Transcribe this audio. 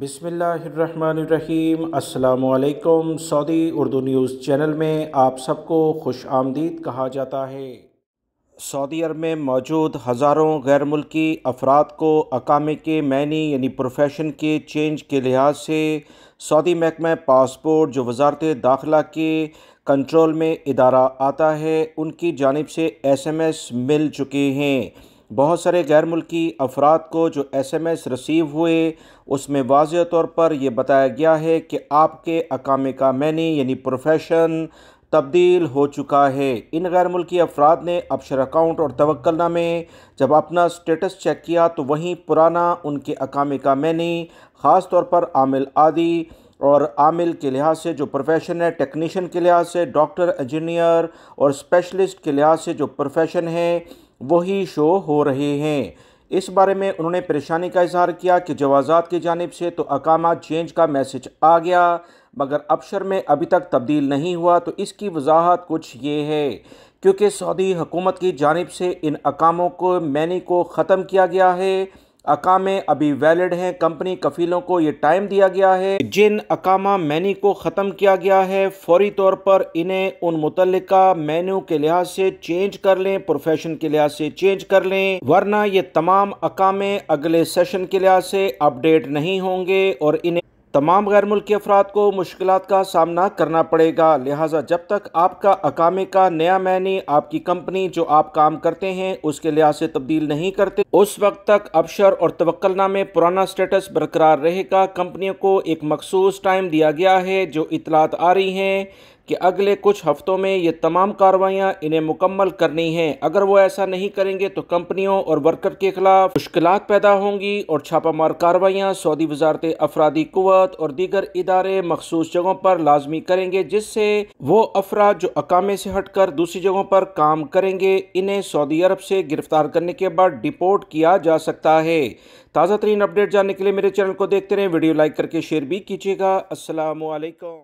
बिसमीम अल्लाम Saudi Urdu news channel में आप सबको खुश आमदीद कहा जाता है सऊदी अरब में मौजूद हज़ारों गैर मुल्की अफराद को अकामे के मैनी यानी प्रोफेशन के चेंज के लिहाज से सऊदी महकमा पासपोर्ट जो वजारत दाखिला के कंट्रोल में इदारा आता है उनकी जानब से एस एम एस मिल चुके हैं बहुत सारे गैर मुल्की अफराद को जो एस एम एस रसीव हुए उसमें वाज तौर पर यह बताया गया है कि आपके अकामे का मैनी यानी प्रोफेशन तब्दील हो चुका है इन गैर मुल्की अफराद ने अपशर अकाउंट और में जब अपना स्टेटस चेक किया तो वहीं पुराना उनके अकामे का मैनी ख़ास तौर पर आमिल आदि और आमिल के लिहाज से जो प्रोफेशन है टेक्नीशियन के लिहाज से डॉक्टर इंजीनियर और स्पेशलिस्ट के लिहाज से जो प्रोफेशन है वही शो हो रहे हैं इस बारे में उन्होंने परेशानी का इजहार किया कि जवाजात की जानब से तो अकामा चेंज का मैसेज आ गया मगर अबशर में अभी तक तब्दील नहीं हुआ तो इसकी वजाहत कुछ ये है क्योंकि सऊदी हुकूमत की जानब से इन अकामों को मैनी को ख़त्म किया गया है अकामे अभी वैलिड हैं कंपनी कफीलों को ये टाइम दिया गया है जिन अकामा मैन्यू को ख़त्म किया गया है फौरी तौर पर इन्हें उन मुतल मेन्यू के लिहाज से चेंज कर लें प्रोफेशन के लिहाज से चेंज कर लें वरना ये तमाम अकामे अगले सेशन के लिहाज से अपडेट नहीं होंगे और इन्हें तमाम गैर मुल्की अफराद को मुश्किल का सामना करना पड़ेगा लिहाजा जब तक आपका अकामे का नया मैंने आपकी कंपनी जो आप काम करते हैं उसके लिहाज से तब्दील नहीं करते उस वक्त तक अबशर और तवक्लनामे पुराना स्टेटस बरकरार रहेगा कंपनियों को एक मखसूस टाइम दिया गया है जो इतलात आ रही हैं कि अगले कुछ हफ्तों में ये तमाम कार्रवाइयाँ इन्हें मुकम्मल करनी हैं अगर वो ऐसा नहीं करेंगे तो कंपनियों और वर्कर के खिलाफ मुश्किल पैदा होंगी और छापामार कार्रवाइयाँ सऊदी वजारत अफराधी कुत और दीगर इदारे मखसूस जगहों पर लाजमी करेंगे जिससे वो अफराद जो अकामे से हट कर दूसरी जगहों पर काम करेंगे इन्हें सऊदी अरब से गिरफ्तार करने के बाद डिपोर्ट किया जा सकता है ताज़ा तरीन अपडेट जानने के लिए मेरे चैनल को देखते रहें वीडियो लाइक करके शेयर भी कीजिएगा असलकम